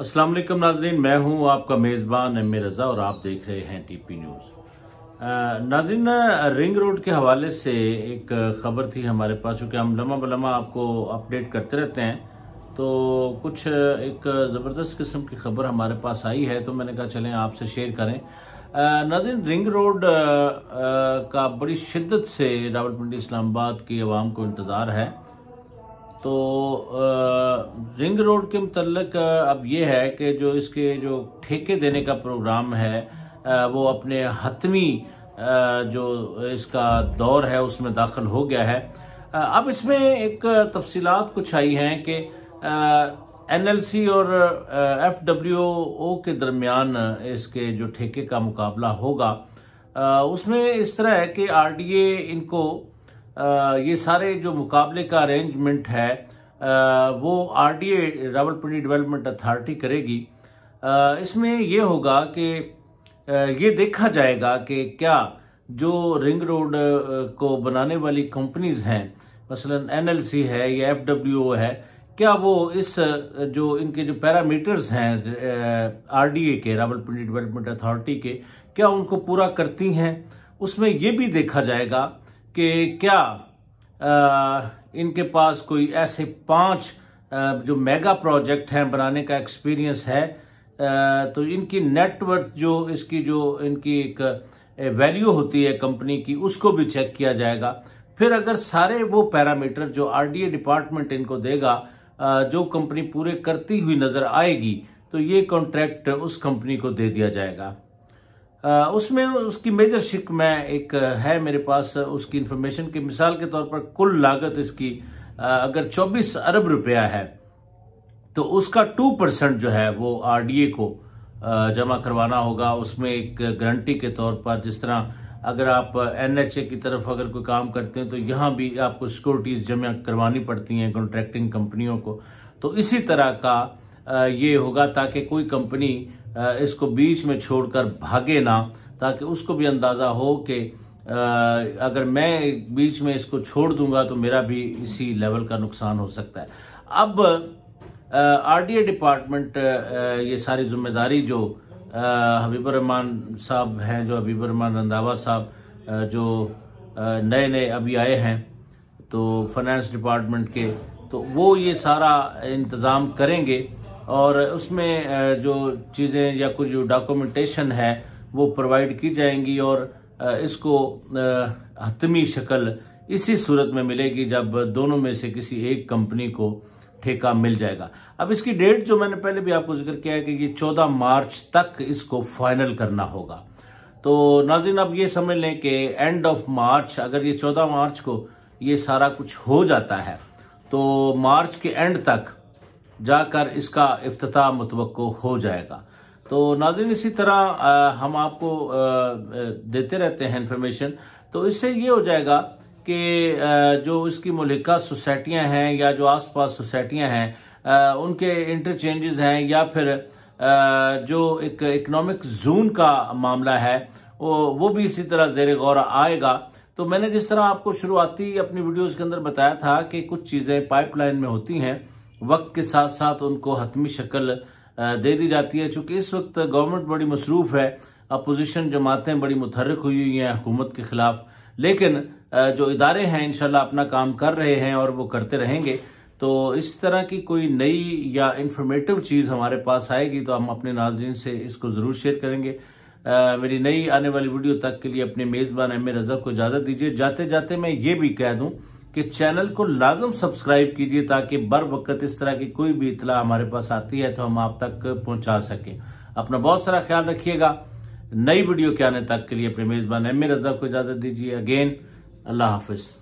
असलम नाजरीन मैं हूं आपका मेज़बान एम रज़ा और आप देख रहे हैं टीपी न्यूज़ नाजरीन रिंग रोड के हवाले से एक ख़बर थी हमारे पास चूँकि हम लम्हा बलमा आपको अपडेट करते रहते हैं तो कुछ एक ज़बरदस्त किस्म की खबर हमारे पास आई है तो मैंने कहा चलें आपसे शेयर करें नाजिन रिंग रोड का बड़ी शिद्दत से रावलपिंडी इस्लामाबाद की आवाम को इंतज़ार है तो रिंग रोड के मतलब अब ये है कि जो इसके जो ठेके देने का प्रोग्राम है वो अपने हतमी जो इसका दौर है उसमें दाखिल हो गया है अब इसमें एक तफसीत कुछ आई हैं कि एनएलसी और एफ डब्ल्यू ओ के दरमियान इसके जो ठेके का मुकाबला होगा उसमें इस तरह है कि आरडीए इनको ये सारे जो मुकाबले का अरेंजमेंट है वो R D A Rawalpindi Development Authority करेगी इसमें ये होगा कि ये देखा जाएगा कि क्या जो रिंग रोड को बनाने वाली कंपनीज हैं मसलन एनएलसी है या एफडब्ल्यूओ है क्या वो इस जो इनके जो पैरामीटर्स हैं आरडीए के रावलपिंडी डेवलपमेंट अथॉरिटी के क्या उनको पूरा करती हैं उसमें ये भी देखा जाएगा कि क्या आ, इनके पास कोई ऐसे पांच जो मेगा प्रोजेक्ट हैं बनाने का एक्सपीरियंस है आ, तो इनकी नेटवर्थ जो इसकी जो इनकी एक वैल्यू होती है कंपनी की उसको भी चेक किया जाएगा फिर अगर सारे वो पैरामीटर जो आरडीए डिपार्टमेंट इनको देगा जो कंपनी पूरे करती हुई नजर आएगी तो ये कॉन्ट्रैक्ट उस कंपनी को दे दिया जाएगा उसमें उसकी मेजर शिक में एक है मेरे पास उसकी इन्फॉर्मेशन की मिसाल के तौर पर कुल लागत इसकी अगर 24 अरब रुपया है तो उसका 2 परसेंट जो है वो आरडीए को जमा करवाना होगा उसमें एक गारंटी के तौर पर जिस तरह अगर आप एनएचए की तरफ अगर कोई काम करते हैं तो यहाँ भी आपको सिक्योरिटीज जमा करवानी पड़ती हैं कॉन्ट्रैक्टिंग कंपनियों को तो इसी तरह का ये होगा ताकि कोई कंपनी इसको बीच में छोड़कर भागे ना ताकि उसको भी अंदाज़ा हो कि अगर मैं बीच में इसको छोड़ दूंगा तो मेरा भी इसी लेवल का नुकसान हो सकता है अब आरडीए डिपार्टमेंट ये सारी जिम्मेदारी जो हबीबर रहमान साहब हैं जो हबीबर रहमान रंधावा साहब जो नए नए अभी आए हैं तो फाइनेंस डिपार्टमेंट के तो वो ये सारा इंतज़ाम करेंगे और उसमें जो चीज़ें या कुछ जो डॉक्यूमेंटेशन है वो प्रोवाइड की जाएंगी और इसको हतमी शक्ल इसी सूरत में मिलेगी जब दोनों में से किसी एक कंपनी को ठेका मिल जाएगा अब इसकी डेट जो मैंने पहले भी आपको जिक्र किया है कि ये 14 मार्च तक इसको फाइनल करना होगा तो नाजिन आप ये समझ लें कि एंड ऑफ मार्च अगर ये 14 मार्च को ये सारा कुछ हो जाता है तो मार्च के एंड तक जाकर इसका अफ्ताह मुतव हो जाएगा तो नाजिन इसी तरह हम आपको देते रहते हैं इन्फॉर्मेशन तो इससे ये हो जाएगा कि जो इसकी मलिका सोसाइटियाँ हैं या जो आस पास सोसाइटियाँ हैं उनके इंटरचेंजेस हैं या फिर जो एक इकनॉमिक जोन का मामला है वो भी इसी तरह जेर गौर आएगा तो मैंने जिस तरह आपको शुरुआती अपनी वीडियोस के अंदर बताया था कि कुछ चीज़ें पाइपलाइन में होती हैं वक्त के साथ साथ उनको हतमी शक्ल दे दी जाती है चूंकि इस वक्त गवर्नमेंट बड़ी मसरूफ़ है अपोजिशन जमातें बड़ी मुतहरक हुई हुई हैं हुकूमत के ख़िलाफ़ लेकिन जो इदारे हैं इन अपना काम कर रहे हैं और वो करते रहेंगे तो इस तरह की कोई नई या इन्फॉर्मेटिव चीज़ हमारे पास आएगी तो हम अपने नाजरन से इसको ज़रूर शेयर करेंगे आ, मेरी नई आने वाली वीडियो तक के लिए अपने मेज़बान एम रज़ा को इजाज़त दीजिए जाते जाते मैं ये भी कह दूँ कि चैनल को लाजम सब्सक्राइब कीजिए ताकि बर वक्त इस तरह की कोई भी इतला हमारे पास आती है तो हम आप तक पहुंचा सकें अपना बहुत सारा ख्याल रखिएगा नई वीडियो के आने तक के लिए अपने मेजबान एम रजा को इजाजत दीजिए अगेन अल्लाह हाफिज़